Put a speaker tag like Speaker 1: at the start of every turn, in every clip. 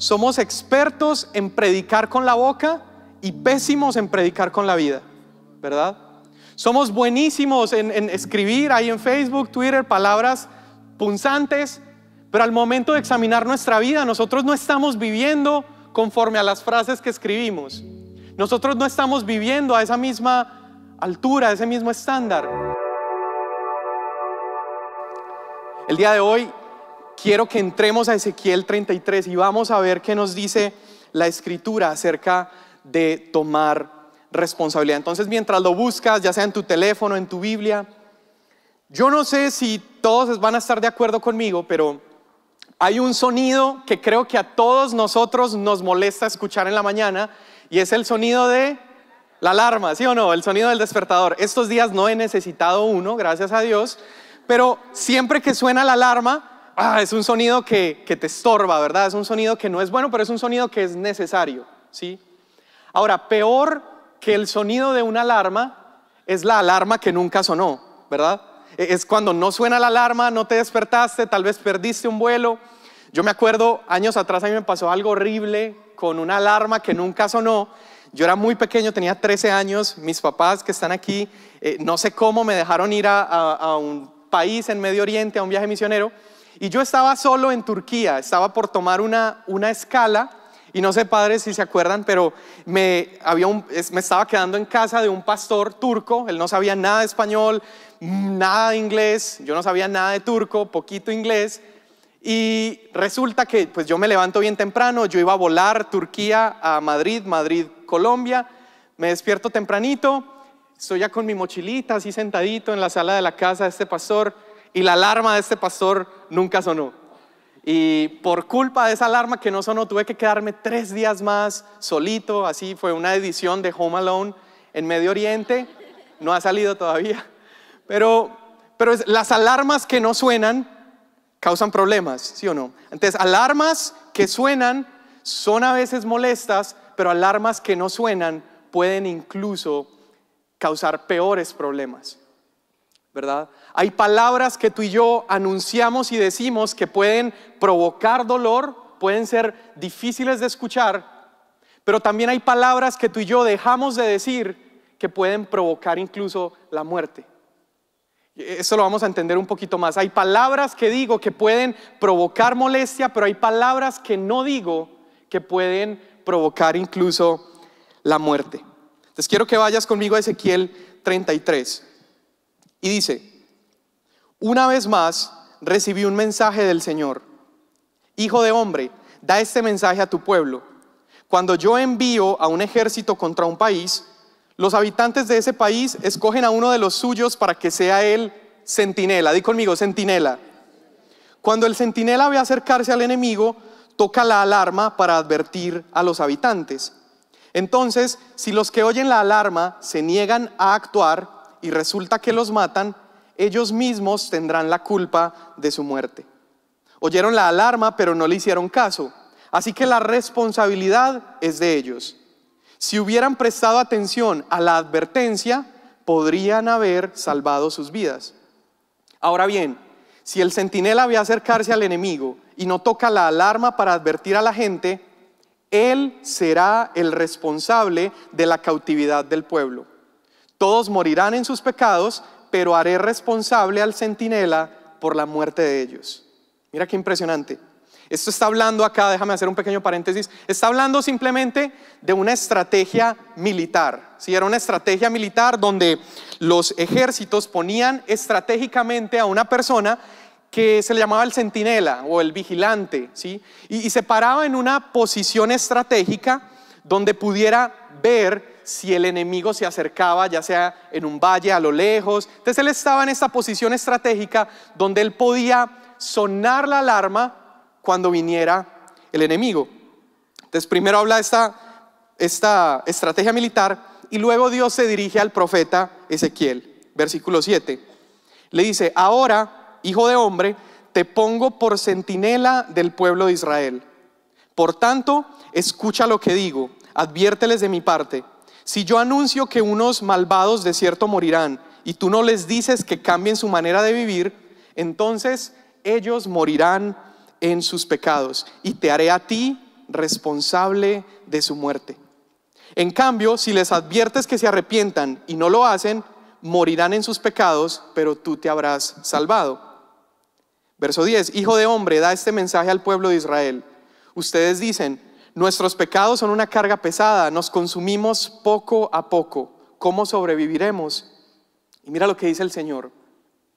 Speaker 1: Somos expertos en predicar con la boca y pésimos en predicar con la vida, ¿verdad? Somos buenísimos en, escribir ahí en Facebook, Twitter, palabras punzantes, pero al momento de examinar nuestra vida, nosotros no estamos viviendo conforme a las frases que escribimos. Nosotros no estamos viviendo a esa misma altura, a ese mismo estándar. El día de hoy quiero que entremos a Ezequiel 33 y vamos a ver qué nos dice la escritura acerca de tomar responsabilidad. Entonces, mientras lo buscas, ya sea en tu teléfono, en tu Biblia, yo no sé si todos van a estar de acuerdo conmigo, pero hay un sonido que creo que a todos nosotros nos molesta escuchar en la mañana y es el sonido de la alarma, ¿sí o no? El sonido del despertador. Estos días no he necesitado uno, gracias a Dios, pero siempre que suena la alarma, Ah, es un sonido que, te estorba, ¿verdad? Es un sonido que no es bueno, pero es un sonido que es necesario, ¿sí? Ahora, peor que el sonido de una alarma es la alarma que nunca sonó, ¿verdad? E-, es cuando no suena la alarma, no te despertaste, tal vez perdiste un vuelo. Yo me acuerdo, años atrás a mí me pasó algo horrible con una alarma que nunca sonó. Yo era muy pequeño, tenía 13 años, mis papás que están aquí, eh, no sé cómo me dejaron ir a un país en Medio Oriente, a un viaje misionero y yo estaba solo en Turquía, estaba por tomar una, una escala. Y no sé, padres, si se acuerdan, pero me, había me estaba quedando en casa de un pastor turco. Él no sabía nada de español, nada de inglés. Yo no sabía nada de turco, poquito inglés. Y resulta que pues yo me levanto bien temprano, yo iba a volar Turquía a Madrid, Madrid, Colombia. Me despierto tempranito, estoy ya con mi mochilita, así sentadito en la sala de la casa de este pastor y la alarma de este pastor nunca sonó. Y por culpa de esa alarma que no sonó, tuve que quedarme tres días más solito. Así fue una edición de Home Alone en Medio Oriente. No ha salido todavía. Pero, pero las alarmas que no suenan causan problemas, ¿sí o no? Entonces, alarmas que suenan son a veces molestas, pero alarmas que no suenan pueden incluso causar peores problemas. ¿verdad? Hay palabras que tú y yo anunciamos y decimos que pueden provocar dolor, pueden ser difíciles de escuchar, pero también hay palabras que tú y yo dejamos de decir que pueden provocar incluso la muerte. Eso lo vamos a entender un poquito más. Hay palabras que digo que pueden provocar molestia, pero hay palabras que no digo que pueden provocar incluso la muerte. Entonces quiero que vayas conmigo a Ezequiel 33. Y dice, una vez más recibí un mensaje del Señor. Hijo de hombre, da este mensaje a tu pueblo. Cuando yo envío a un ejército contra un país, los habitantes de ese país escogen a uno de los suyos para que sea él centinela. Di conmigo, centinela. Cuando el centinela ve acercarse al enemigo, toca la alarma para advertir a los habitantes. Entonces, si los que oyen la alarma se niegan a actuar, y resulta que los matan, ellos mismos tendrán la culpa de su muerte. Oyeron la alarma, pero no le hicieron caso. Así que la responsabilidad es de ellos. Si hubieran prestado atención a la advertencia, podrían haber salvado sus vidas. Ahora bien, si el centinela ve acercarse al enemigo y no toca la alarma para advertir a la gente, él será el responsable de la cautividad del pueblo. Todos morirán en sus pecados, pero haré responsable al centinela por la muerte de ellos. Mira qué impresionante. Esto está hablando acá, déjame hacer un pequeño paréntesis, está hablando simplemente de una estrategia militar. Si Era una estrategia militar donde los ejércitos ponían estratégicamente a una persona que se le llamaba el centinela o el vigilante, ¿sí? y se paraba en una posición estratégica donde pudiera ver si el enemigo se acercaba, ya sea en un valle a lo lejos. Entonces él estaba en esta posición estratégica donde él podía sonar la alarma cuando viniera el enemigo. Entonces primero habla esta, esta estrategia militar y luego Dios se dirige al profeta Ezequiel, versículo 7. Le dice, ahora, hijo de hombre, te pongo por centinela del pueblo de Israel. Por tanto, escucha lo que digo, adviérteles de mi parte. Si yo anuncio que unos malvados de cierto morirán y tú no les dices que cambien su manera de vivir, entonces ellos morirán en sus pecados y te haré a ti responsable de su muerte. En cambio, si les adviertes que se arrepientan y no lo hacen, morirán en sus pecados, pero tú te habrás salvado. Verso 10, Hijo de hombre, da este mensaje al pueblo de Israel. Ustedes dicen, Nuestros pecados son una carga pesada, nos consumimos poco a poco. ¿Cómo sobreviviremos? Y mira lo que dice el Señor.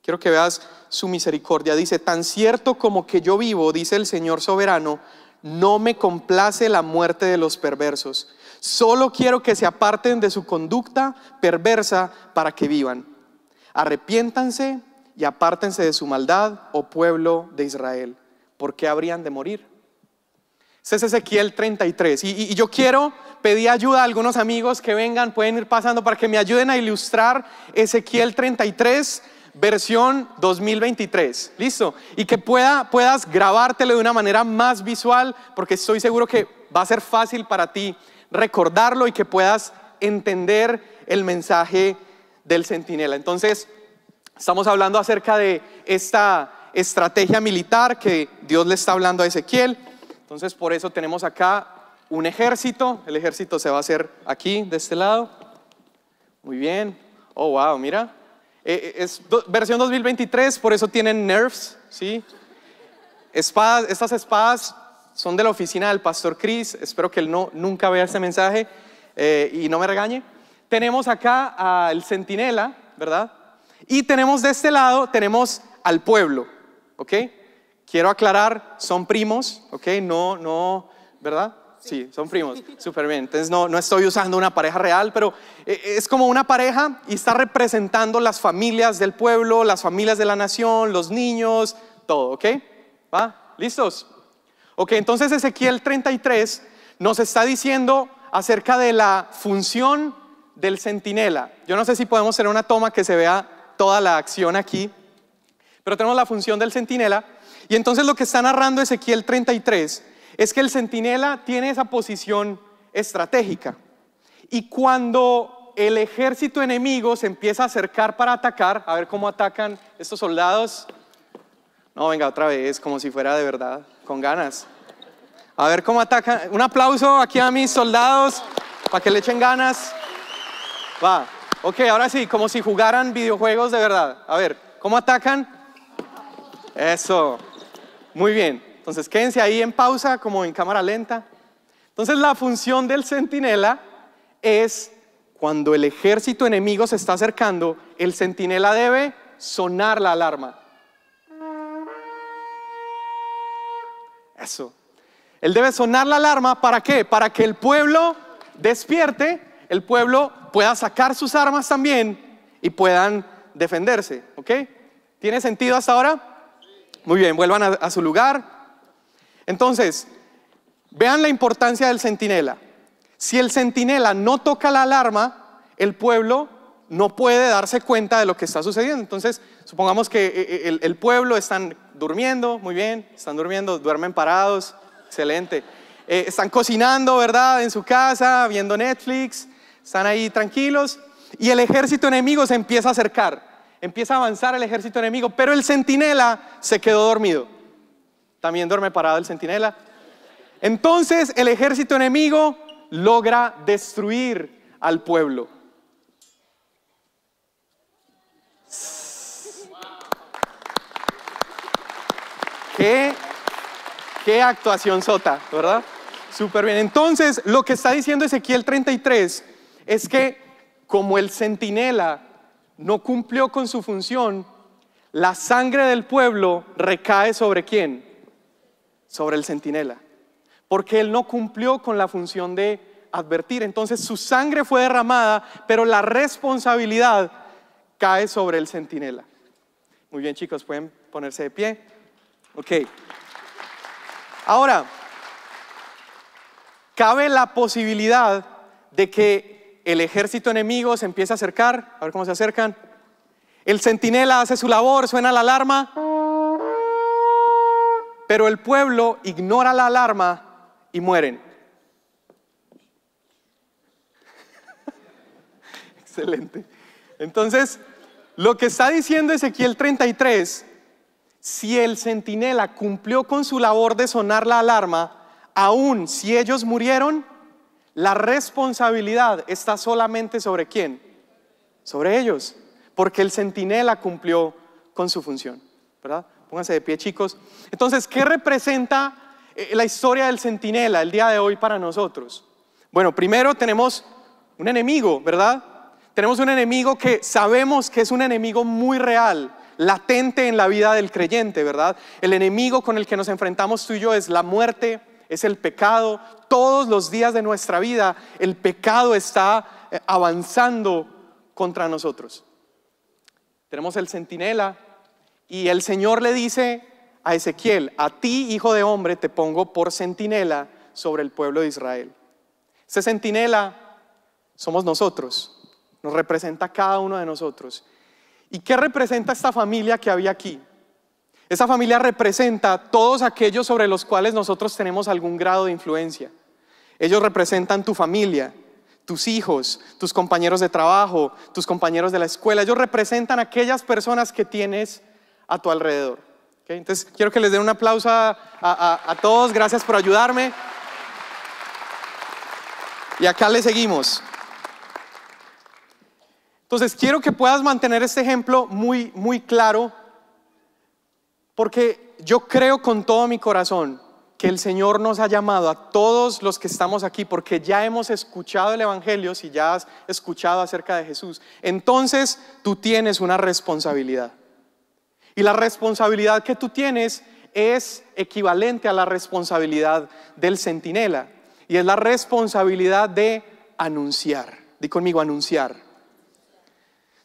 Speaker 1: Quiero que veas su misericordia. Dice, tan cierto como que yo vivo, dice el Señor soberano, no me complace la muerte de los perversos. Solo quiero que se aparten de su conducta perversa para que vivan. Arrepiéntanse y apártense de su maldad, oh pueblo de Israel. Porque habrían de morir? Ese es Ezequiel 33. Y, yo quiero pedir ayuda a algunos amigos que vengan, pueden ir pasando para que me ayuden a ilustrar Ezequiel 33, versión 2023. ¿Listo? Y que puedas grabártelo de una manera más visual, porque estoy seguro que va a ser fácil para ti recordarlo y que puedas entender el mensaje del centinela. Entonces, estamos hablando acerca de esta estrategia militar que Dios le está hablando a Ezequiel entonces, por eso tenemos acá un ejército. El ejército se va a hacer aquí, de este lado. Muy bien. Oh, wow, mira. Eh, eh, es versión 2023, por eso tienen nerfs, ¿sí? Espadas, estas espadas son de la oficina del pastor Chris. Espero que él no, nunca vea ese mensaje eh, y no me regañe. Tenemos acá al centinela, ¿verdad? Y tenemos de este lado, tenemos al pueblo, ¿ok? Quiero aclarar, son primos, ¿ok? No, no, ¿verdad? Sí, son primos, súper bien. Entonces no, no estoy usando una pareja real, pero eh, es como una pareja y está representando las familias del pueblo, las familias de la nación, los niños, todo, ¿ok? ¿Va? ¿Listos? Ok, entonces Ezequiel 33 nos está diciendo acerca de la función del centinela. Yo no sé si podemos hacer una toma que se vea toda la acción aquí, pero tenemos la función del centinela y entonces lo que está narrando Ezequiel 33 es que el centinela tiene esa posición estratégica. Y cuando el ejército enemigo se empieza a acercar para atacar, a ver cómo atacan estos soldados. No, venga, otra vez, como si fuera de verdad, con ganas. A ver cómo atacan. Un aplauso aquí a mis soldados para que le echen ganas. Va. Ok, ahora sí, como si jugaran videojuegos de verdad. A ver, ¿cómo atacan? Eso. Muy bien, entonces quédense ahí en pausa, como en cámara lenta. Entonces la función del centinela es cuando el ejército enemigo se está acercando, el centinela debe sonar la alarma. Eso. Él debe sonar la alarma, ¿para qué? Para que el pueblo despierte, el pueblo pueda sacar sus armas también y puedan defenderse, ¿ok? ¿Tiene sentido hasta ahora? Muy bien, vuelvan a, su lugar. Entonces, vean la importancia del centinela. Si el centinela no toca la alarma, el pueblo no puede darse cuenta de lo que está sucediendo. Entonces, supongamos que eh, eh, el, pueblo están durmiendo, muy bien, están durmiendo, duermen parados, excelente. Eh, están cocinando, ¿verdad? En su casa, viendo Netflix, están ahí tranquilos. Y el ejército enemigo se empieza a acercar. Empieza a avanzar el ejército enemigo, pero el centinela se quedó dormido. También duerme parado el centinela. Entonces el ejército enemigo logra destruir al pueblo. Qué, actuación sota, ¿verdad? Súper bien. Entonces, lo que está diciendo Ezequiel 33 es que como el centinela no cumplió con su función, la sangre del pueblo recae sobre quién? Sobre el centinela. Porque él no cumplió con la función de advertir. Entonces su sangre fue derramada, pero la responsabilidad cae sobre el centinela. Muy bien, chicos, pueden ponerse de pie. Ok. Ahora, cabe la posibilidad de que el ejército enemigo se empieza a acercar, a ver cómo se acercan. El centinela hace su labor, suena la alarma. Pero el pueblo ignora la alarma y mueren. Excelente. Entonces, lo que está diciendo Ezequiel 33, si el centinela cumplió con su labor de sonar la alarma, aún si ellos murieron, la responsabilidad está solamente sobre quién? Sobre ellos, porque el centinela cumplió con su función, ¿verdad? Pónganse de pie, chicos. Entonces, ¿qué representa eh, la historia del centinela el día de hoy para nosotros? Bueno, primero tenemos un enemigo, ¿verdad? Tenemos un enemigo que sabemos que es un enemigo muy real, latente en la vida del creyente, ¿verdad? El enemigo con el que nos enfrentamos tú y yo es la muerte, es el pecado. Todos los días de nuestra vida el pecado está eh, avanzando contra nosotros. Tenemos el centinela y el Señor le dice a Ezequiel, a ti hijo de hombre te pongo por centinela sobre el pueblo de Israel. Ese centinela somos nosotros, nos representa cada uno de nosotros. ¿Y qué representa esta familia que había aquí? Esa familia representa todos aquellos sobre los cuales nosotros tenemos algún grado de influencia. Ellos representan tu familia, tus hijos, tus compañeros de trabajo, tus compañeros de la escuela. Ellos representan aquellas personas que tienes a tu alrededor. Entonces, quiero que les den un aplauso a, a todos. Gracias por ayudarme. Y acá le seguimos. Entonces, quiero que puedas mantener este ejemplo muy, muy claro porque yo creo con todo mi corazón que el Señor nos ha llamado a todos los que estamos aquí, porque ya hemos escuchado el Evangelio, si ya has escuchado acerca de Jesús, entonces tú tienes una responsabilidad. Y la responsabilidad que tú tienes es equivalente a la responsabilidad del centinela, y es la responsabilidad de anunciar. Di conmigo, anunciar.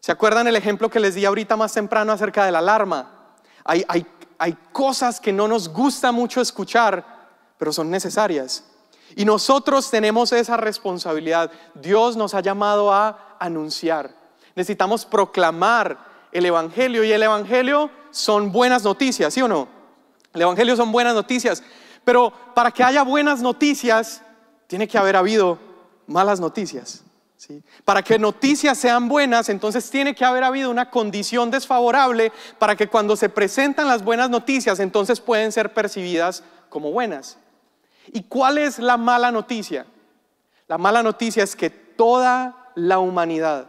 Speaker 1: ¿Se acuerdan el ejemplo que les di ahorita más temprano acerca de la alarma? Hay, hay hay cosas que no nos gusta mucho escuchar, pero son necesarias. Y nosotros tenemos esa responsabilidad. Dios nos ha llamado a anunciar. Necesitamos proclamar el Evangelio y el Evangelio son buenas noticias, ¿sí o no? El Evangelio son buenas noticias. Pero para que haya buenas noticias, tiene que haber habido malas noticias. Para que noticias sean buenas, entonces tiene que haber habido una condición desfavorable para que cuando se presentan las buenas noticias, entonces pueden ser percibidas como buenas. ¿Y cuál es la mala noticia? La mala noticia es que toda la humanidad,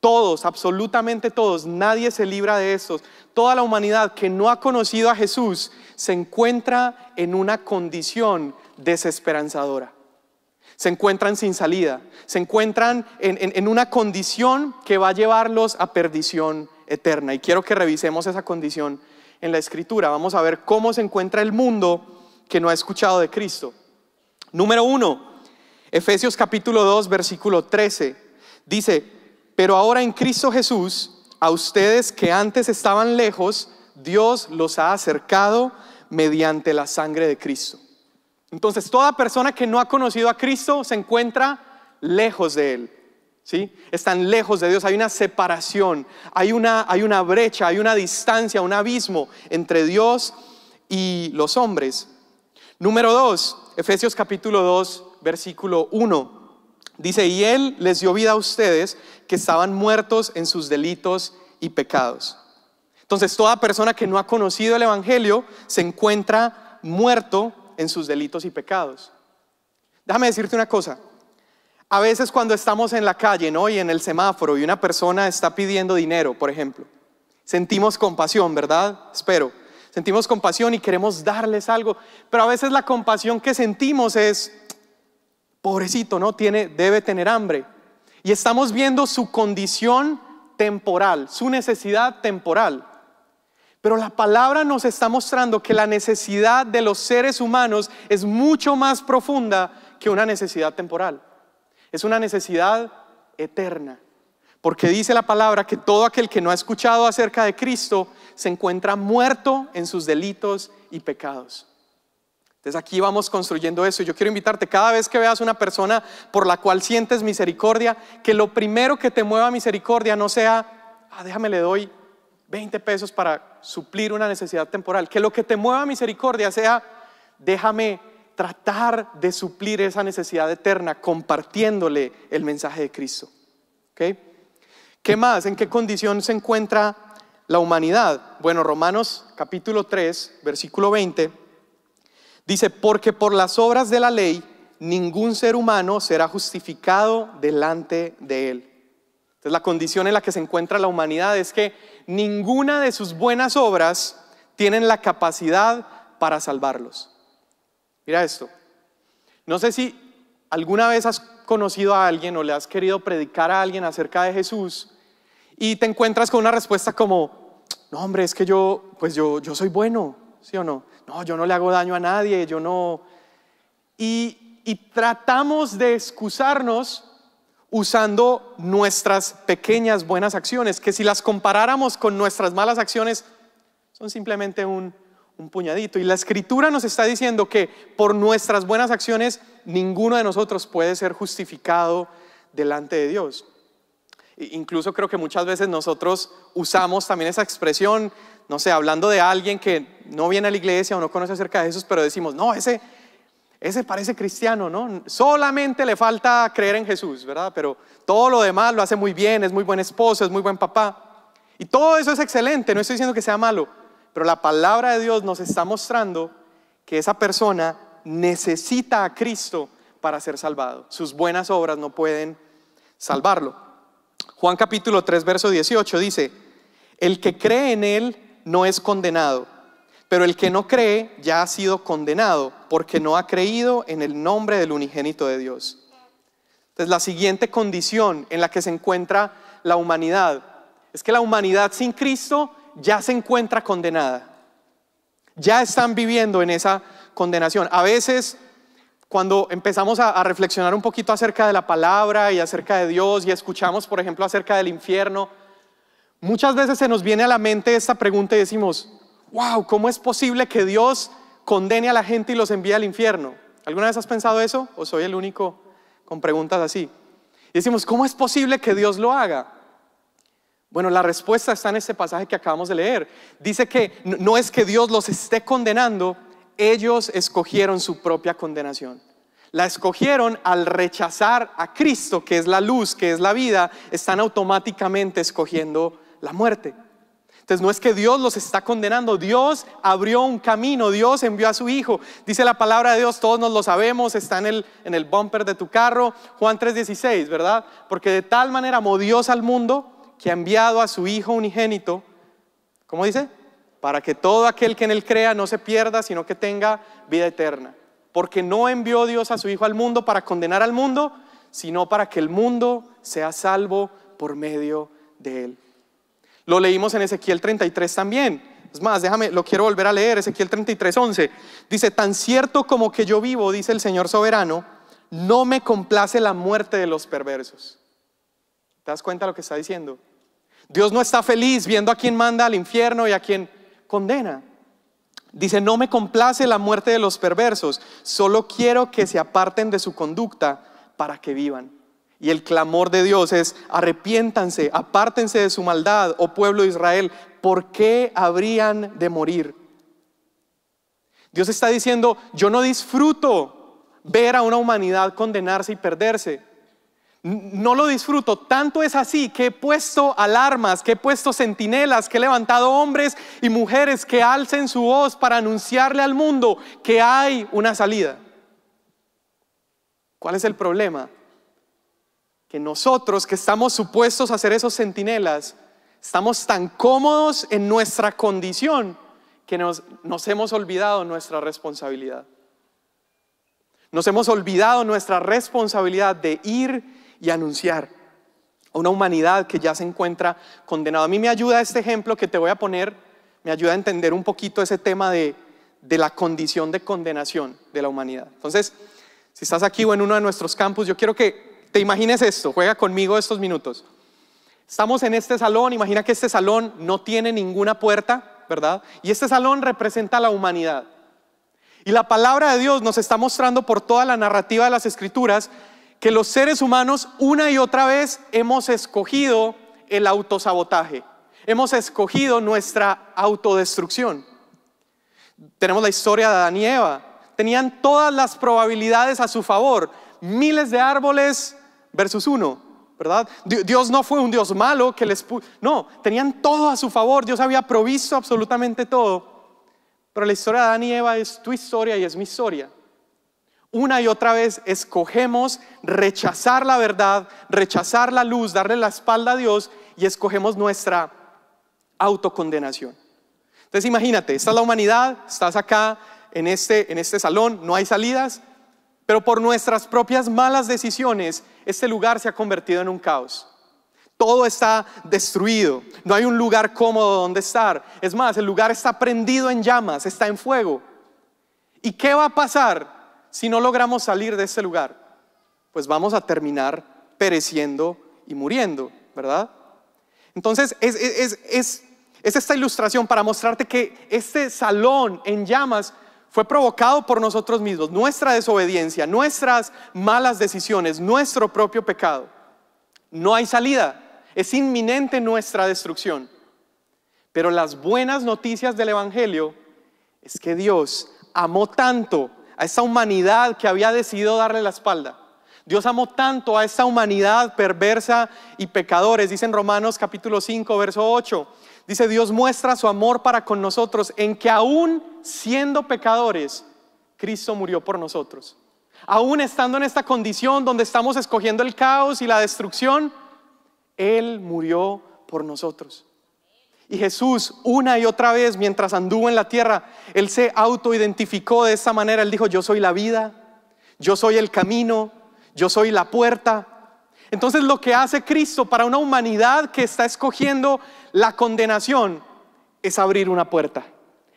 Speaker 1: todos, absolutamente todos, nadie se libra de estos, toda la humanidad que no ha conocido a Jesús se encuentra en una condición desesperanzadora se encuentran sin salida, se encuentran en, una condición que va a llevarlos a perdición eterna. Y quiero que revisemos esa condición en la escritura. Vamos a ver cómo se encuentra el mundo que no ha escuchado de Cristo. Número uno, Efesios capítulo 2, versículo 13. Dice, pero ahora en Cristo Jesús, a ustedes que antes estaban lejos, Dios los ha acercado mediante la sangre de Cristo. Entonces, toda persona que no ha conocido a Cristo se encuentra lejos de Él. ¿Sí? Están lejos de Dios, hay una separación, hay una, hay una brecha, hay una distancia, un abismo entre Dios y los hombres. Número 2, Efesios capítulo 2, versículo 1. Dice, y Él les dio vida a ustedes que estaban muertos en sus delitos y pecados. Entonces, toda persona que no ha conocido el Evangelio se encuentra muerto en sus delitos y pecados. Déjame decirte una cosa. A veces cuando estamos en la calle, ¿no? Y en el semáforo y una persona está pidiendo dinero, por ejemplo, sentimos compasión, ¿verdad? Espero. Sentimos compasión y queremos darles algo, pero a veces la compasión que sentimos es pobrecito, ¿no? Tiene debe tener hambre. Y estamos viendo su condición temporal, su necesidad temporal. Pero la palabra nos está mostrando que la necesidad de los seres humanos es mucho más profunda que una necesidad temporal. Es una necesidad eterna. Porque dice la palabra que todo aquel que no ha escuchado acerca de Cristo se encuentra muerto en sus delitos y pecados. Entonces aquí vamos construyendo eso. Yo quiero invitarte cada vez que veas una persona por la cual sientes misericordia, que lo primero que te mueva misericordia no sea, ah, déjame le doy 20 pesos para suplir una necesidad temporal. Que lo que te mueva misericordia sea, déjame tratar de suplir esa necesidad eterna compartiéndole el mensaje de Cristo. ¿Qué más? ¿En qué condición se encuentra la humanidad? Bueno, Romanos capítulo 3, versículo 20, dice, porque por las obras de la ley ningún ser humano será justificado delante de él. Entonces la condición en la que se encuentra la humanidad es que ninguna de sus buenas obras tienen la capacidad para salvarlos. Mira esto. No sé si alguna vez has conocido a alguien o le has querido predicar a alguien acerca de Jesús y te encuentras con una respuesta como, no hombre, es que yo, pues yo, yo soy bueno, ¿sí o no? No, yo no le hago daño a nadie, yo no. Y, y tratamos de excusarnos usando nuestras pequeñas buenas acciones, que si las comparáramos con nuestras malas acciones, son simplemente un, puñadito. Y la escritura nos está diciendo que por nuestras buenas acciones ninguno de nosotros puede ser justificado delante de Dios. incluso creo que muchas veces nosotros usamos también esa expresión, no sé, hablando de alguien que no viene a la iglesia o no conoce acerca de Jesús, pero decimos, no, ese, ese parece cristiano, ¿no? Solamente le falta creer en Jesús, ¿verdad? Pero todo lo demás lo hace muy bien, es muy buen esposo, es muy buen papá. Y todo eso es excelente, no estoy diciendo que sea malo, pero la palabra de Dios nos está mostrando que esa persona necesita a Cristo para ser salvado. Sus buenas obras no pueden salvarlo. Juan capítulo 3, verso 18 dice, el que cree en Él no es condenado, pero el que no cree ya ha sido condenado porque no ha creído en el nombre del unigénito de Dios. Entonces la siguiente condición en la que se encuentra la humanidad es que la humanidad sin Cristo ya se encuentra condenada. Ya están viviendo en esa condenación. A veces cuando empezamos a, a, reflexionar un poquito acerca de la palabra y acerca de Dios y escuchamos, por ejemplo, acerca del infierno, muchas veces se nos viene a la mente esta pregunta y decimos, wow, ¿cómo es posible que Dios condene a la gente y los envíe al infierno. ¿Alguna vez has pensado eso? ¿O soy el único con preguntas así? Y decimos, ¿cómo es posible que Dios lo haga? Bueno, la respuesta está en este pasaje que acabamos de leer. Dice que no es que Dios los esté condenando, ellos escogieron su propia condenación. La escogieron al rechazar a Cristo, que es la luz, que es la vida, están automáticamente escogiendo la muerte. Entonces no es que Dios los está condenando, Dios abrió un camino, Dios envió a su Hijo. Dice la palabra de Dios, todos nos lo sabemos, está en el, en el bumper de tu carro, Juan 3:16, ¿verdad? Porque de tal manera amó Dios al mundo que ha enviado a su Hijo unigénito, ¿cómo dice? Para que todo aquel que en él crea no se pierda, sino que tenga vida eterna. Porque no envió Dios a su Hijo al mundo para condenar al mundo, sino para que el mundo sea salvo por medio de él. Lo leímos en Ezequiel 33 también. Es más, déjame, lo quiero volver a leer, Ezequiel 33, 11. Dice, tan cierto como que yo vivo, dice el Señor soberano, no me complace la muerte de los perversos. ¿Te das cuenta de lo que está diciendo? Dios no está feliz viendo a quien manda al infierno y a quien condena. Dice, no me complace la muerte de los perversos, solo quiero que se aparten de su conducta para que vivan. Y el clamor de Dios es, arrepiéntanse, apártense de su maldad, oh pueblo de Israel, ¿por qué habrían de morir? Dios está diciendo, yo no disfruto ver a una humanidad condenarse y perderse. No lo disfruto, tanto es así que he puesto alarmas, que he puesto centinelas, que he levantado hombres y mujeres que alcen su voz para anunciarle al mundo que hay una salida. ¿Cuál es el problema? nosotros que estamos supuestos a ser esos centinelas, estamos tan cómodos en nuestra condición que nos, hemos olvidado nuestra responsabilidad. Nos hemos olvidado nuestra responsabilidad de ir y anunciar a una humanidad que ya se encuentra condenada. A mí me ayuda este ejemplo que te voy a poner, me ayuda a entender un poquito ese tema de, de la condición de condenación de la humanidad. Entonces, si estás aquí o en uno de nuestros campus, yo quiero que te imagines esto, juega conmigo estos minutos. Estamos en este salón, imagina que este salón no tiene ninguna puerta, ¿verdad? Y este salón representa a la humanidad. Y la palabra de Dios nos está mostrando por toda la narrativa de las escrituras que los seres humanos una y otra vez hemos escogido el autosabotaje, hemos escogido nuestra autodestrucción. Tenemos la historia de Adán y Eva, tenían todas las probabilidades a su favor, miles de árboles versus 1, ¿verdad? Dios no fue un Dios malo que les no, tenían todo a su favor, Dios había provisto absolutamente todo. Pero la historia de Adán y Eva es tu historia y es mi historia. Una y otra vez escogemos rechazar la verdad, rechazar la luz, darle la espalda a Dios y escogemos nuestra autocondenación. Entonces imagínate, esta la humanidad, estás acá en este, este salón, no hay salidas, pero por nuestras propias malas decisiones, este lugar se ha convertido en un caos. Todo está destruido, no hay un lugar cómodo donde estar. Es más, el lugar está prendido en llamas, está en fuego. ¿Y qué va a pasar si no logramos salir de este lugar? Pues vamos a terminar pereciendo y muriendo, ¿verdad? Entonces, es, es esta ilustración para mostrarte que este salón en llamas fue provocado por nosotros mismos, nuestra desobediencia, nuestras malas decisiones, nuestro propio pecado. No hay salida, es inminente nuestra destrucción. Pero las buenas noticias del Evangelio es que Dios amó tanto a esa humanidad que había decidido darle la espalda. Dios amó tanto a esa humanidad perversa y pecadores, Dicen Romanos capítulo 5, verso 8. Dice, Dios muestra su amor para con nosotros en que aún siendo pecadores, Cristo murió por nosotros. Aún estando en esta condición donde estamos escogiendo el caos y la destrucción, Él murió por nosotros. Y Jesús, una y otra vez, mientras anduvo en la tierra, Él se autoidentificó de esta manera. Él dijo, yo soy la vida, yo soy el camino, yo soy la puerta. Entonces lo que hace Cristo para una humanidad que está escogiendo la condenación es abrir una puerta.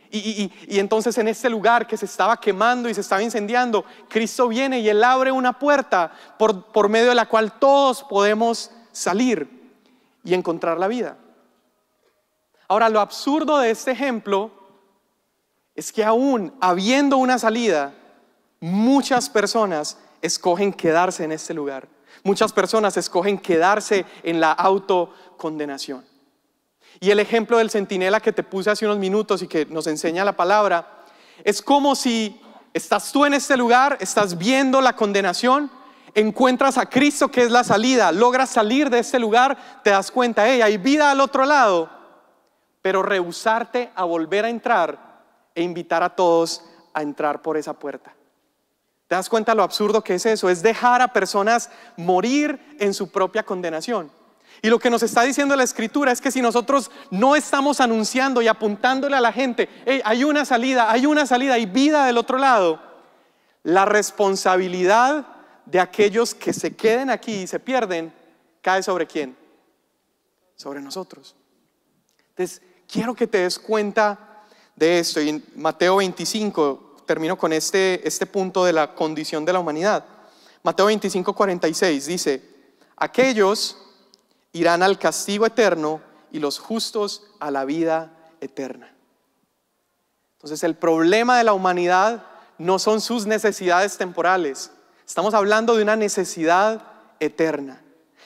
Speaker 1: Y, entonces en este lugar que se estaba quemando y se estaba incendiando, Cristo viene y Él abre una puerta por, por medio de la cual todos podemos salir y encontrar la vida. Ahora, lo absurdo de este ejemplo es que aún habiendo una salida, muchas personas escogen quedarse en este lugar. Muchas personas escogen quedarse en la autocondenación. Y el ejemplo del centinela que te puse hace unos minutos y que nos enseña la palabra, es como si estás tú en este lugar, estás viendo la condenación, encuentras a Cristo que es la salida, logras salir de este lugar, te das cuenta, hey, hay vida al otro lado, pero rehusarte a volver a entrar e invitar a todos a entrar por esa puerta. ¿Te das cuenta lo absurdo que es eso? Es dejar a personas morir en su propia condenación. Y lo que nos está diciendo la escritura es que si nosotros no estamos anunciando y apuntándole a la gente, hay una salida, hay una salida, hay vida del otro lado, la responsabilidad de aquellos que se queden aquí y se pierden cae sobre quién? Sobre nosotros. Entonces, quiero que te des cuenta de esto. Y Mateo 25, termino con este, este punto de la condición de la humanidad. Mateo 25, 46 dice, aquellos irán al castigo eterno y los justos a la vida eterna. Entonces el problema de la humanidad no son sus necesidades temporales, estamos hablando de una necesidad eterna.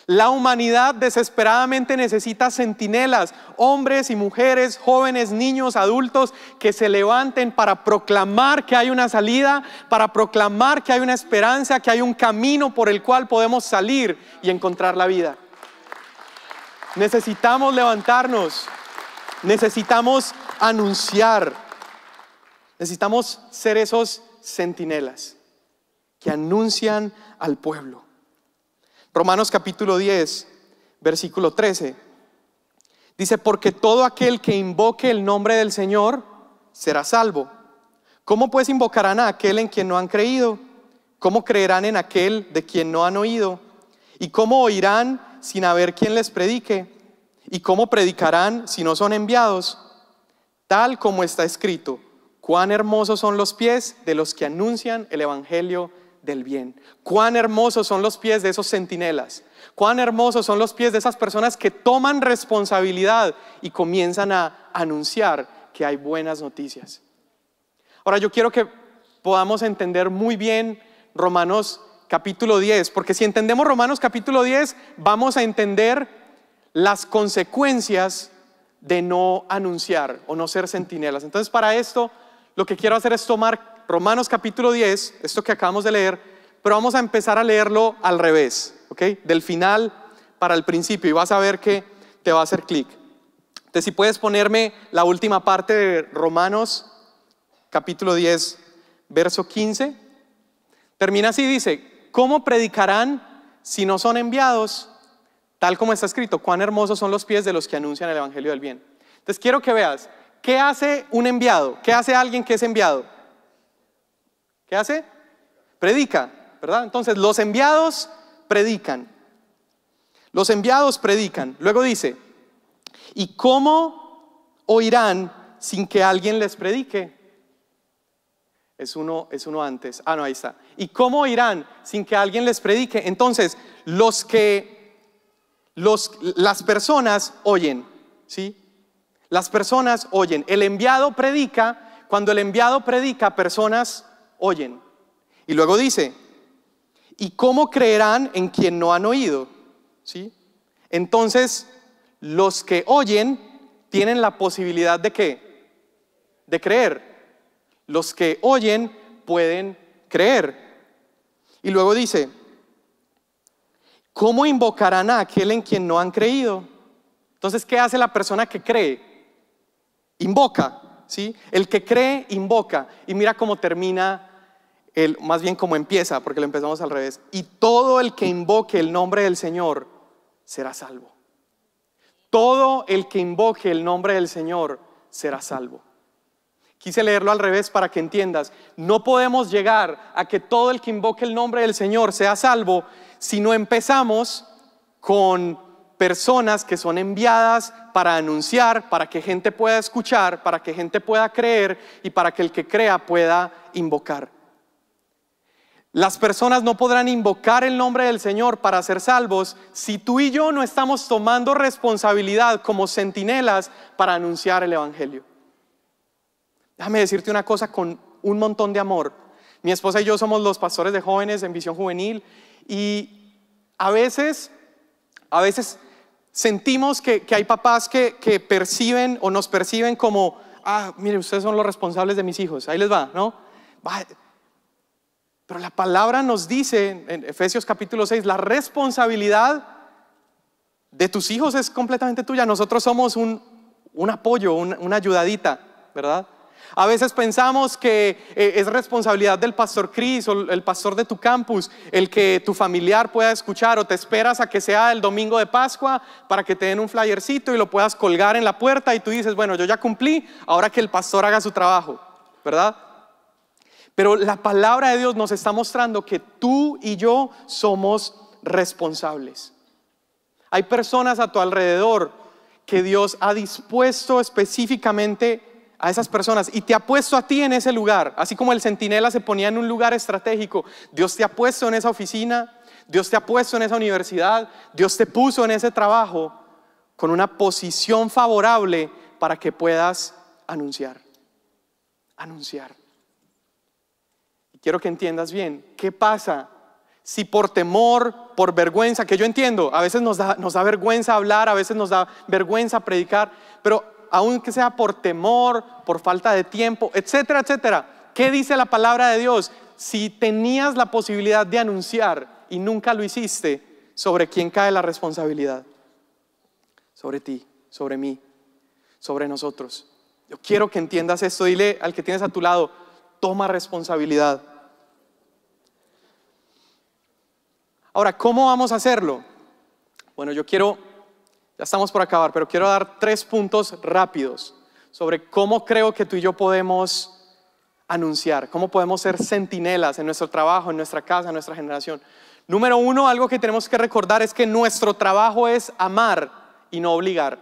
Speaker 1: La humanidad desesperadamente necesita centinelas, hombres y mujeres, jóvenes, niños, adultos, que se levanten para proclamar que hay una salida, para proclamar que hay una esperanza, que hay un camino por el cual podemos salir y encontrar la vida. Necesitamos levantarnos. Necesitamos anunciar. Necesitamos ser esos centinelas que anuncian al pueblo. Romanos capítulo 10, versículo 13. Dice, porque todo aquel que invoque el nombre del Señor será salvo. ¿Cómo pues invocarán a aquel en quien no han creído? ¿Cómo creerán en aquel de quien no han oído? ¿Y cómo oirán sin haber quien les predique? ¿Y cómo predicarán si no son enviados? Tal como está escrito, cuán hermosos son los pies de los que anuncian el Evangelio del bien. Cuán hermosos son los pies de esos centinelas. Cuán hermosos son los pies de esas personas que toman responsabilidad y comienzan a anunciar que hay buenas noticias. Ahora yo quiero que podamos entender muy bien Romanos capítulo 10, porque si entendemos Romanos capítulo 10, vamos a entender las consecuencias de no anunciar o no ser centinelas. Entonces, para esto, lo que quiero hacer es tomar Romanos capítulo 10, esto que acabamos de leer, pero vamos a empezar a leerlo al revés, ¿ok? Del final para el principio y vas a ver que te va a hacer clic. Entonces, si puedes ponerme la última parte de Romanos capítulo 10, verso 15, termina así, dice, ¿cómo predicarán si no son enviados? Tal como está escrito, cuán hermosos son los pies de los que anuncian el Evangelio del bien. Entonces quiero que veas, ¿qué hace un enviado? ¿Qué hace alguien que es enviado? ¿Qué hace? Predica, ¿verdad? Entonces los enviados predican. Los enviados predican. Luego dice, ¿y cómo oirán sin que alguien les predique? Es uno, es uno antes. Ah, no, ahí está. ¿Y cómo irán sin que alguien les predique? Entonces, los que, los, las personas oyen, ¿sí? Las personas oyen. El enviado predica, cuando el enviado predica, personas oyen. Y luego dice, ¿y cómo creerán en quien no han oído? ¿Sí? Entonces, los que oyen tienen la posibilidad de qué? De creer. Los que oyen pueden creer. Y luego dice, ¿cómo invocarán a aquel en quien no han creído? Entonces, ¿qué hace la persona que cree? Invoca, ¿sí? El que cree, invoca. Y mira cómo termina, el, más bien cómo empieza, porque lo empezamos al revés. Y todo el que invoque el nombre del Señor será salvo. Todo el que invoque el nombre del Señor será salvo. Quise leerlo al revés para que entiendas. No podemos llegar a que todo el que invoque el nombre del Señor sea salvo si no empezamos con personas que son enviadas para anunciar, para que gente pueda escuchar, para que gente pueda creer y para que el que crea pueda invocar. Las personas no podrán invocar el nombre del Señor para ser salvos si tú y yo no estamos tomando responsabilidad como centinelas para anunciar el Evangelio. Déjame decirte una cosa con un montón de amor. Mi esposa y yo somos los pastores de jóvenes en Visión Juvenil y a veces, a veces sentimos que, que hay papás que, que perciben o nos perciben como, ah, mire, ustedes son los responsables de mis hijos, ahí les va, ¿no? pero la palabra nos dice en Efesios capítulo 6, la responsabilidad de tus hijos es completamente tuya. Nosotros somos un, apoyo, una ayudadita, ¿verdad? A veces pensamos que eh, es responsabilidad del pastor Cris o el pastor de tu campus el que tu familiar pueda escuchar o te esperas a que sea el domingo de Pascua para que te den un flyercito y lo puedas colgar en la puerta y tú dices, bueno, yo ya cumplí, ahora que el pastor haga su trabajo, ¿verdad? Pero la palabra de Dios nos está mostrando que tú y yo somos responsables. Hay personas a tu alrededor que Dios ha dispuesto específicamente a esas personas y te ha puesto a ti en ese lugar, así como el centinela se ponía en un lugar estratégico, Dios te ha puesto en esa oficina, Dios te ha puesto en esa universidad, Dios te puso en ese trabajo con una posición favorable para que puedas anunciar, anunciar. Y quiero que entiendas bien, ¿qué pasa si por temor, por vergüenza, que yo entiendo, a veces nos da, nos da vergüenza hablar, a veces nos da vergüenza predicar, pero aunque sea por temor, por falta de tiempo, etcétera, etcétera. ¿Qué dice la palabra de Dios? Si tenías la posibilidad de anunciar y nunca lo hiciste, ¿sobre quién cae la responsabilidad? Sobre ti, sobre mí, sobre nosotros. Yo quiero que entiendas esto. Dile al que tienes a tu lado, toma responsabilidad. Ahora, ¿cómo vamos a hacerlo? Bueno, yo quiero estamos por acabar, pero quiero dar tres puntos rápidos sobre cómo creo que tú y yo podemos anunciar, cómo podemos ser centinelas en nuestro trabajo, en nuestra casa, en nuestra generación. Número uno, algo que tenemos que recordar es que nuestro trabajo es amar y no obligar.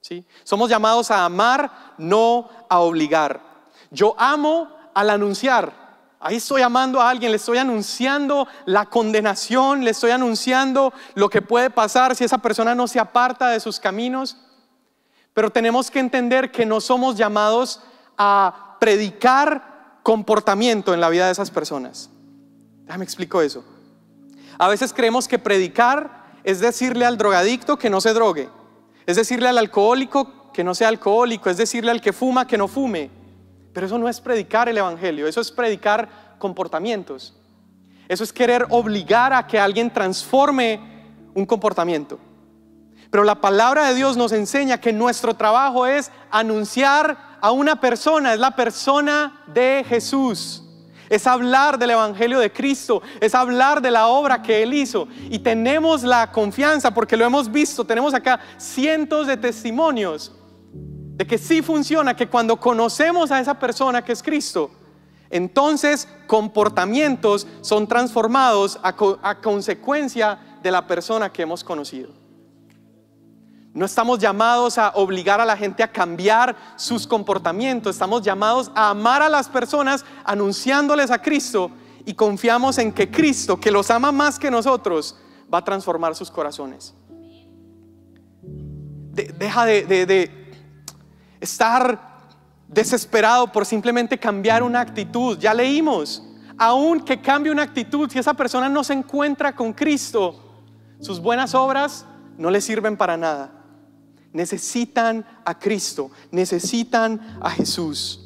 Speaker 1: ¿sí? Somos llamados a amar, no a obligar. Yo amo al anunciar, Ahí estoy amando a alguien, le estoy anunciando la condenación, le estoy anunciando lo que puede pasar si esa persona no se aparta de sus caminos. Pero tenemos que entender que no somos llamados a predicar comportamiento en la vida de esas personas. Déjame explico eso. A veces creemos que predicar es decirle al drogadicto que no se drogue, es decirle al alcohólico que no sea alcohólico, es decirle al que fuma que no fume. Pero eso no es predicar el Evangelio, eso es predicar comportamientos. Eso es querer obligar a que alguien transforme un comportamiento. Pero la palabra de Dios nos enseña que nuestro trabajo es anunciar a una persona, es la persona de Jesús. Es hablar del Evangelio de Cristo, es hablar de la obra que Él hizo. Y tenemos la confianza, porque lo hemos visto, tenemos acá cientos de testimonios que sí funciona, que cuando conocemos a esa persona que es Cristo, entonces comportamientos son transformados a, consecuencia de la persona que hemos conocido. No estamos llamados a obligar a la gente a cambiar sus comportamientos, estamos llamados a amar a las personas anunciándoles a Cristo y confiamos en que Cristo, que los ama más que nosotros, va a transformar sus corazones. deja de, de estar desesperado por simplemente cambiar una actitud. Ya leímos, aun que cambie una actitud, si esa persona no se encuentra con Cristo, sus buenas obras no le sirven para nada. Necesitan a Cristo, necesitan a Jesús.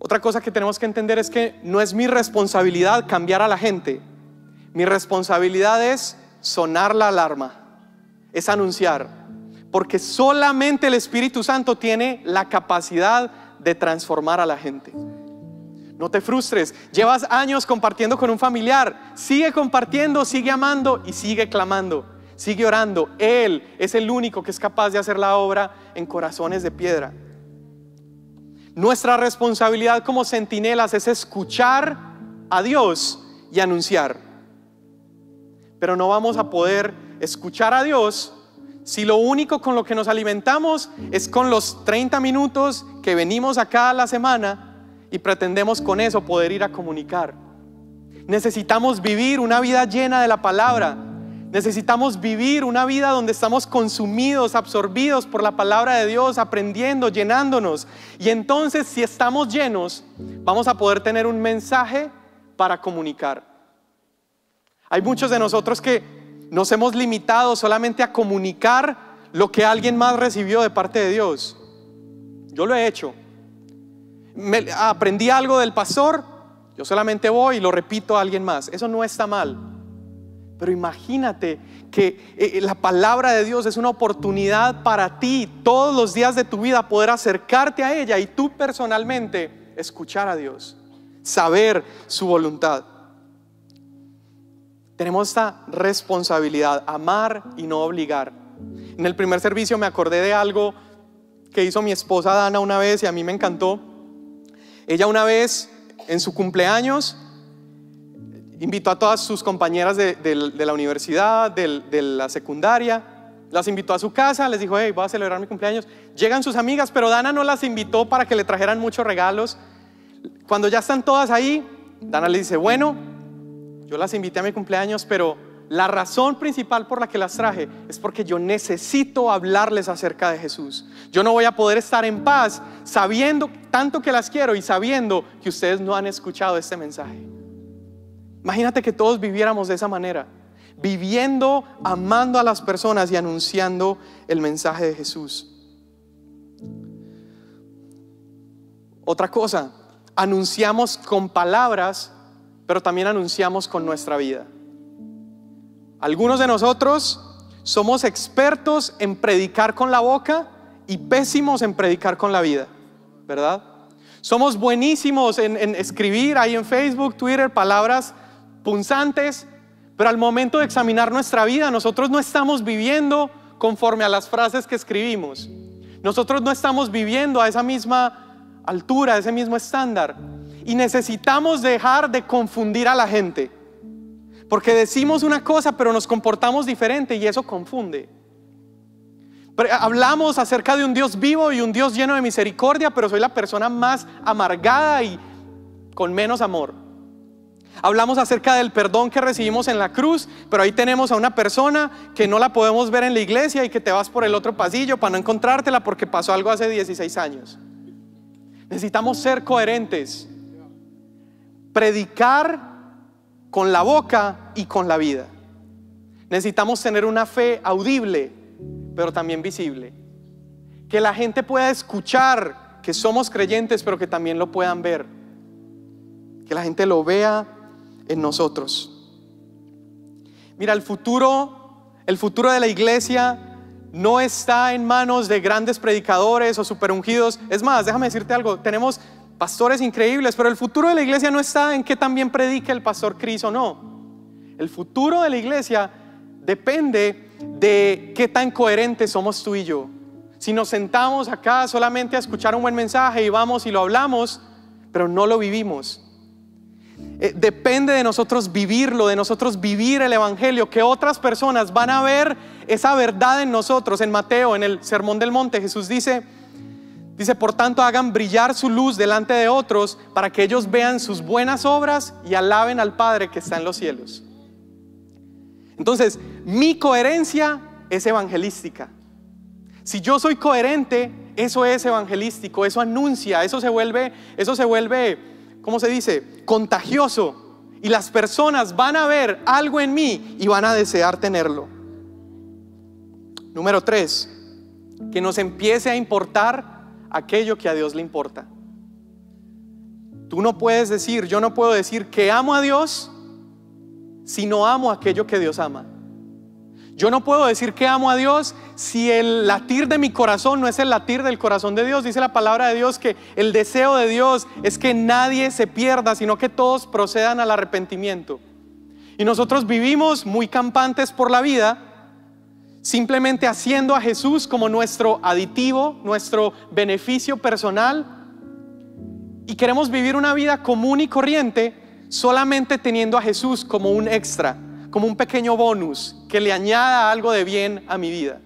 Speaker 1: Otra cosa que tenemos que entender es que no es mi responsabilidad cambiar a la gente. Mi responsabilidad es sonar la alarma, es anunciar, porque solamente el Espíritu Santo tiene la capacidad de transformar a la gente. No te frustres, llevas años compartiendo con un familiar, sigue compartiendo, sigue amando y sigue clamando, sigue orando. Él es el único que es capaz de hacer la obra en corazones de piedra. Nuestra responsabilidad como centinelas es escuchar a Dios y anunciar. Pero no vamos a poder escuchar a Dios si lo único con lo que nos alimentamos es con los 30 minutos que venimos acá a la semana y pretendemos con eso poder ir a comunicar. Necesitamos vivir una vida llena de la palabra. Necesitamos vivir una vida donde estamos consumidos, absorbidos por la palabra de Dios, aprendiendo, llenándonos. Y entonces si estamos llenos, vamos a poder tener un mensaje para comunicar. Hay muchos de nosotros que nos hemos limitado solamente a comunicar lo que alguien más recibió de parte de Dios. Yo lo he hecho. aprendí algo del pastor, yo solamente voy y lo repito a alguien más. Eso no está mal. Pero imagínate que eh, eh, la palabra de Dios es una oportunidad para ti todos los días de tu vida poder acercarte a ella y tú personalmente escuchar a Dios, saber su voluntad. Tenemos esta responsabilidad, amar y no obligar. En el primer servicio me acordé de algo que hizo mi esposa Dana una vez y a mí me encantó. Ella una vez, en su cumpleaños, invitó a todas sus compañeras de, la universidad, de, la secundaria, las invitó a su casa, les dijo, voy a celebrar mi cumpleaños. Llegan sus amigas, pero Dana no las invitó para que le trajeran muchos regalos. Cuando ya están todas ahí, Dana le dice, bueno, yo las invité a mi cumpleaños, pero la razón principal por la que las traje es porque yo necesito hablarles acerca de Jesús. Yo no voy a poder estar en paz sabiendo tanto que las quiero y sabiendo que ustedes no han escuchado este mensaje. Imagínate que todos viviéramos de esa manera, viviendo, amando a las personas y anunciando el mensaje de Jesús. Otra cosa, anunciamos con palabras pero también anunciamos con nuestra vida. Algunos de nosotros somos expertos en predicar con la boca y pésimos en predicar con la vida, ¿verdad? Somos buenísimos en, escribir ahí en Facebook, Twitter, palabras punzantes, pero al momento de examinar nuestra vida, nosotros no estamos viviendo conforme a las frases que escribimos. Nosotros no estamos viviendo a esa misma altura, a ese mismo estándar. Y necesitamos dejar de confundir a la gente. Porque decimos una cosa, pero nos comportamos diferente y eso confunde. Eh, hablamos acerca de un Dios vivo y un Dios lleno de misericordia, pero soy la persona más amargada y con menos amor. Hablamos acerca del perdón que recibimos en la cruz, pero ahí tenemos a una persona que no la podemos ver en la iglesia y que te vas por el otro pasillo para no encontrártela porque pasó algo hace 16 años. Necesitamos ser coherentes predicar con la boca y con la vida. Necesitamos tener una fe audible, pero también visible. Que la gente pueda escuchar que somos creyentes, pero que también lo puedan ver. Que la gente lo vea en nosotros. Mira, el futuro, el futuro de la iglesia no está en manos de grandes predicadores o superungidos. Es más, déjame decirte algo, tenemos pastores increíbles, pero el futuro de la iglesia no está en que también predique el pastor Cristo no. El futuro de la iglesia depende de qué tan coherentes somos tú y yo. Si nos sentamos acá solamente a escuchar un buen mensaje y vamos y lo hablamos, pero no lo vivimos. Eh, depende de nosotros vivirlo, de nosotros vivir el Evangelio, que otras personas van a ver esa verdad en nosotros. En Mateo, en el Sermón del Monte, Jesús dice, Dice, por tanto, hagan brillar su luz delante de otros para que ellos vean sus buenas obras y alaben al Padre que está en los cielos. Entonces, mi coherencia es evangelística. Si yo soy coherente, eso es evangelístico, eso anuncia, eso se vuelve, eso se vuelve, ¿cómo se dice? contagioso y las personas van a ver algo en mí y van a desear tenerlo. Número tres, que nos empiece a importar aquello que a Dios le importa. Tú no puedes decir, yo no puedo decir que amo a Dios si no amo aquello que Dios ama. Yo no puedo decir que amo a Dios si el latir de mi corazón no es el latir del corazón de Dios. Dice la palabra de Dios que el deseo de Dios es que nadie se pierda, sino que todos procedan al arrepentimiento. Y nosotros vivimos muy campantes por la vida simplemente haciendo a Jesús como nuestro aditivo, nuestro beneficio personal, y queremos vivir una vida común y corriente solamente teniendo a Jesús como un extra, como un pequeño bonus que le añada algo de bien a mi vida.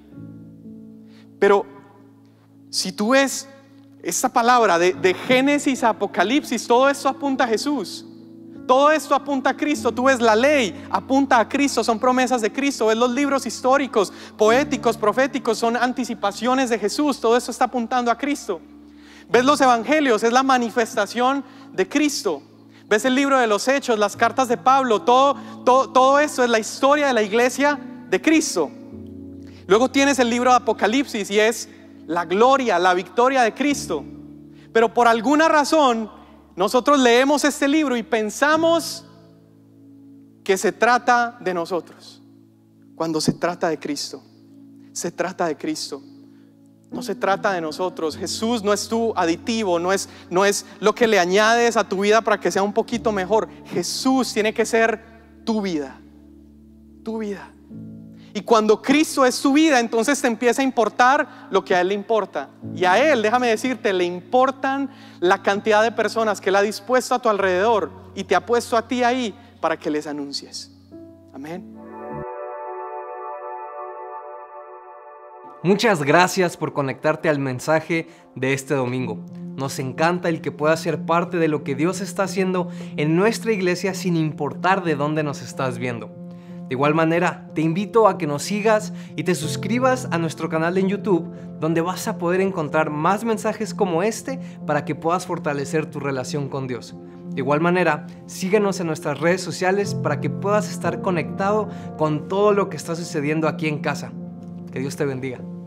Speaker 1: Pero si tú ves esta palabra de, Génesis a Apocalipsis, todo esto apunta a Jesús. Todo esto apunta a Cristo. Tú ves la ley, apunta a Cristo, son promesas de Cristo. Ves los libros históricos, poéticos, proféticos, son anticipaciones de Jesús. Todo esto está apuntando a Cristo. Ves los evangelios, es la manifestación de Cristo. Ves el libro de los hechos, las cartas de Pablo, todo, todo, todo esto es la historia de la iglesia de Cristo. Luego tienes el libro de Apocalipsis y es la gloria, la victoria de Cristo. Pero por alguna razón nosotros leemos este libro y pensamos que se trata de nosotros, cuando se trata de Cristo. Se trata de Cristo. No se trata de nosotros. Jesús no es tu aditivo, no es, no es lo que le añades a tu vida para que sea un poquito mejor. Jesús tiene que ser tu vida, tu vida. Y cuando Cristo es su vida, entonces te empieza a importar lo que a Él le importa. Y a Él, déjame decirte, le importan la cantidad de personas que Él ha dispuesto a tu alrededor y te ha puesto a ti ahí para que les anuncies. Amén. Muchas gracias por conectarte al mensaje de este domingo. Nos encanta el que puedas ser parte de lo que Dios está haciendo en nuestra iglesia sin importar de dónde nos estás viendo. De igual manera, te invito a que nos sigas y te suscribas a nuestro canal en YouTube, donde vas a poder encontrar más mensajes como este para que puedas fortalecer tu relación con Dios. De igual manera, síguenos en nuestras redes sociales para que puedas estar conectado con todo lo que está sucediendo aquí en casa. Que Dios te bendiga.